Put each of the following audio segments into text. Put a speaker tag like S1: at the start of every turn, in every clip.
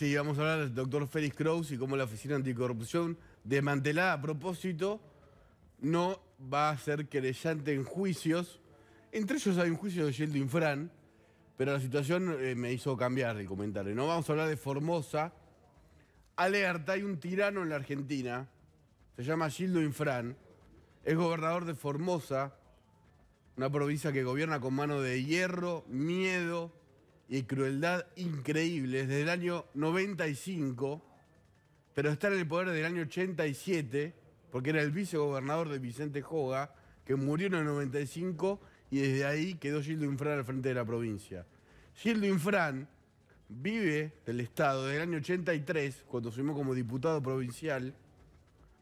S1: Sí, vamos a hablar del doctor Félix Krauss y cómo la Oficina Anticorrupción, desmantelada a propósito, no va a ser creyente en juicios. Entre ellos hay un juicio de Gildo Infran, pero la situación eh, me hizo cambiar de comentario. No vamos a hablar de Formosa. Alerta, hay un tirano en la Argentina, se llama Gildo Infran, es gobernador de Formosa, una provincia que gobierna con mano de hierro, miedo, y crueldad increíble, desde el año 95, pero está en el poder del año 87, porque era el vicegobernador de Vicente Joga, que murió en el 95 y desde ahí quedó Gildo Infran al frente de la provincia. Gildo Infran vive del Estado desde el año 83, cuando asumió como diputado provincial.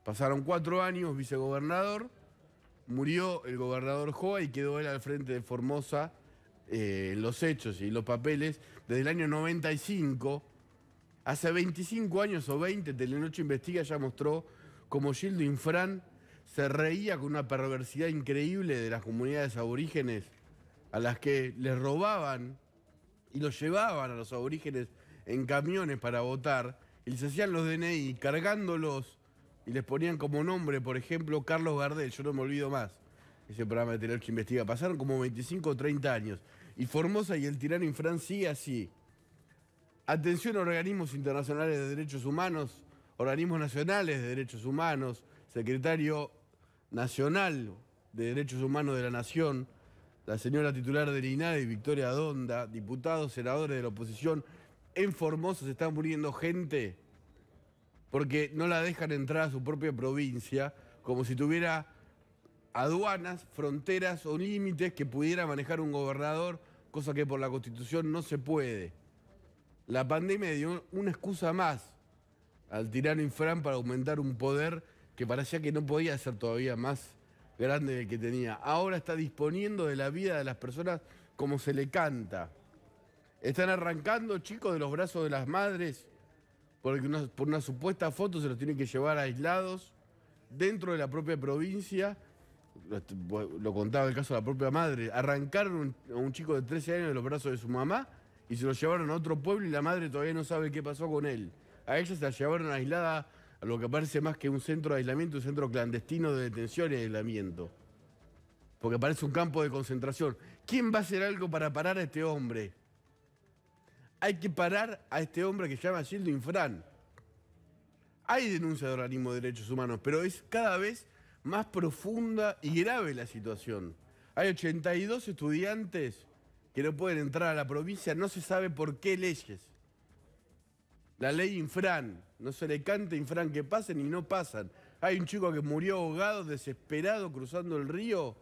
S1: Pasaron cuatro años vicegobernador, murió el gobernador Joga y quedó él al frente de Formosa eh, los hechos y los papeles desde el año 95. Hace 25 años o 20, Telenoche Investiga ya mostró cómo Gildo Infran se reía con una perversidad increíble de las comunidades aborígenes a las que les robaban y los llevaban a los aborígenes en camiones para votar y les hacían los DNI cargándolos y les ponían como nombre, por ejemplo, Carlos Gardel, yo no me olvido más, ese programa de Telenoche Investiga. Pasaron como 25 o 30 años y Formosa y el tirano Francia, sí así. Atención a organismos internacionales de derechos humanos, organismos nacionales de derechos humanos, secretario nacional de derechos humanos de la nación, la señora titular del y Victoria Donda, diputados, senadores de la oposición, en Formosa se están muriendo gente porque no la dejan entrar a su propia provincia como si tuviera aduanas, fronteras o límites que pudiera manejar un gobernador cosa que por la Constitución no se puede. La pandemia dio una excusa más al tirano Infran para aumentar un poder que parecía que no podía ser todavía más grande del que tenía. Ahora está disponiendo de la vida de las personas como se le canta. Están arrancando chicos de los brazos de las madres porque por una supuesta foto se los tienen que llevar aislados dentro de la propia provincia lo, contaba el caso de la propia madre, arrancaron a un chico de 13 años de los brazos de su mamá y se lo llevaron a otro pueblo y la madre todavía no sabe qué pasó con él. A ella se la llevaron aislada a lo que parece más que un centro de aislamiento, un centro clandestino de detención y aislamiento. Porque parece un campo de concentración. ¿Quién va a hacer algo para parar a este hombre? Hay que parar a este hombre que se llama Gildo Infran. Hay denuncia de organismos de derechos humanos, pero es cada vez más profunda y grave la situación. Hay 82 estudiantes que no pueden entrar a la provincia, no se sabe por qué leyes. La ley infran, no se le canta infran que pasen y no pasan. Hay un chico que murió ahogado, desesperado, cruzando el río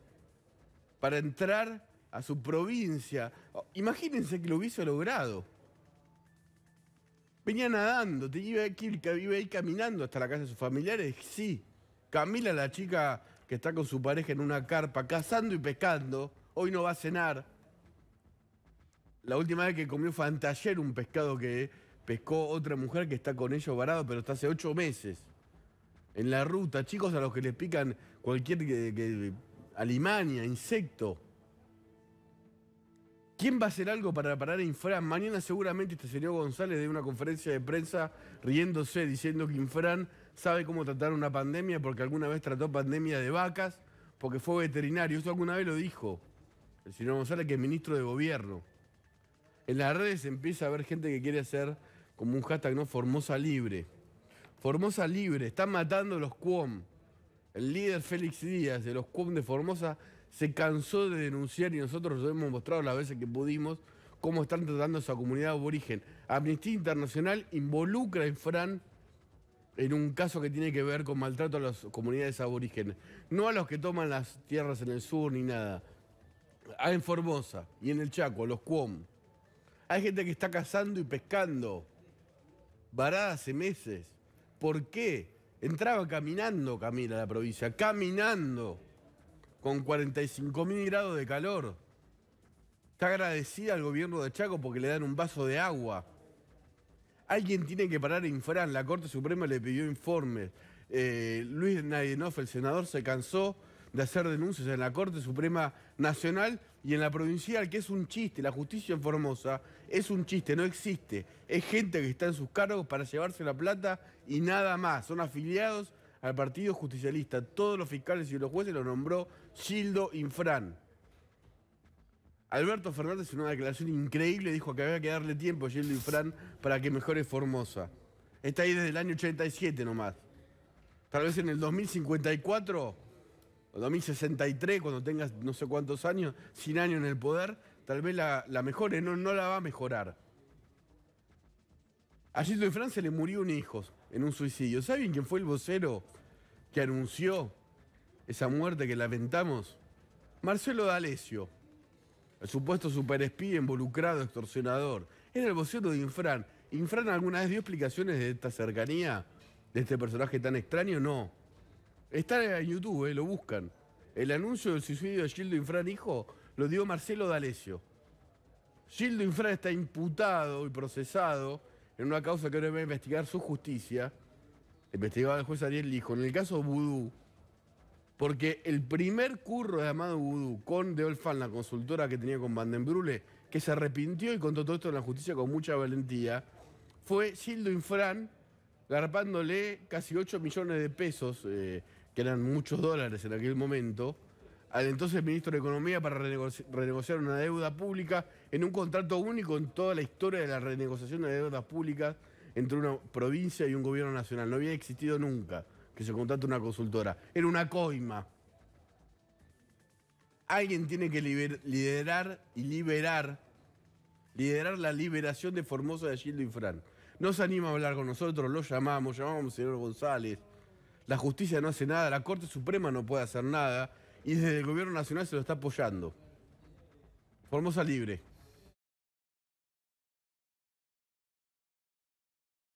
S1: para entrar a su provincia. Oh, imagínense que lo hubiese logrado. Venía nadando, iba ahí caminando hasta la casa de sus familiares, sí. Camila, la chica que está con su pareja en una carpa, cazando y pescando, hoy no va a cenar. La última vez que comió fue anteayer un pescado que pescó otra mujer que está con ellos varado, pero está hace ocho meses. En la ruta, chicos a los que les pican cualquier eh, que, insecto. ¿Quién va a hacer algo para parar a Infran? Mañana seguramente este señor González de una conferencia de prensa riéndose, diciendo que Infran sabe cómo tratar una pandemia porque alguna vez trató pandemia de vacas, porque fue veterinario. Eso alguna vez lo dijo el señor González, que es ministro de gobierno. En las redes empieza a haber gente que quiere hacer como un hashtag, ¿no? Formosa libre. Formosa libre, están matando a los cuom. El líder Félix Díaz de los cuom de Formosa se cansó de denunciar y nosotros lo hemos mostrado las veces que pudimos cómo están tratando a esa comunidad aborigen. Amnistía Internacional involucra en Fran en un caso que tiene que ver con maltrato a las comunidades aborígenes. No a los que toman las tierras en el sur ni nada. Hay ah, en Formosa y en el Chaco, los Cuom. Hay gente que está cazando y pescando. Varada hace meses. ¿Por qué? Entraba caminando Camila a la provincia, caminando, con 45 mil grados de calor. Está agradecida al gobierno de Chaco porque le dan un vaso de agua Alguien tiene que parar a La Corte Suprema le pidió informes. Eh, Luis Nadenoff, el senador, se cansó de hacer denuncias en la Corte Suprema Nacional y en la provincial, que es un chiste. La justicia en Formosa es un chiste, no existe. Es gente que está en sus cargos para llevarse la plata y nada más. Son afiliados al Partido Justicialista. Todos los fiscales y los jueces lo nombró Gildo Infran. Alberto Fernández hizo una declaración increíble, dijo que había que darle tiempo a Gildo y Fran para que mejore Formosa. Está ahí desde el año 87 nomás. Tal vez en el 2054 o 2063, cuando tengas no sé cuántos años, sin años en el poder, tal vez la, mejore, no, no la va a mejorar. A Gildo y se le murió un hijo en un suicidio. ¿Saben quién fue el vocero que anunció esa muerte que lamentamos? Marcelo D'Alessio el supuesto superespía involucrado extorsionador. Era el boceto de Infran. ¿Infran alguna vez dio explicaciones de esta cercanía, de este personaje tan extraño? No. Está en YouTube, eh, lo buscan. El anuncio del suicidio de Gildo Infran, hijo, lo dio Marcelo D'Alessio. Gildo Infran está imputado y procesado en una causa que ahora va investigar su justicia, investigaba el juez Ariel Lijo, en el caso Vudú. Porque el primer curro de Amado Vudú con De Olfan, la consultora que tenía con Vandenbrule, que se arrepintió y contó todo esto en la justicia con mucha valentía, fue Sildo Infran garpándole casi 8 millones de pesos, eh, que eran muchos dólares en aquel momento, al entonces ministro de Economía para renegociar una deuda pública en un contrato único en toda la historia de la renegociación de deudas públicas entre una provincia y un gobierno nacional. No había existido nunca que se contrata una consultora. Era una coima. Alguien tiene que liderar y liberar, liderar la liberación de Formosa de Gildo y Fran. No se anima a hablar con nosotros, lo llamamos, llamamos al señor González. La justicia no hace nada, la Corte Suprema no puede hacer nada y desde el gobierno nacional se lo está apoyando. Formosa libre.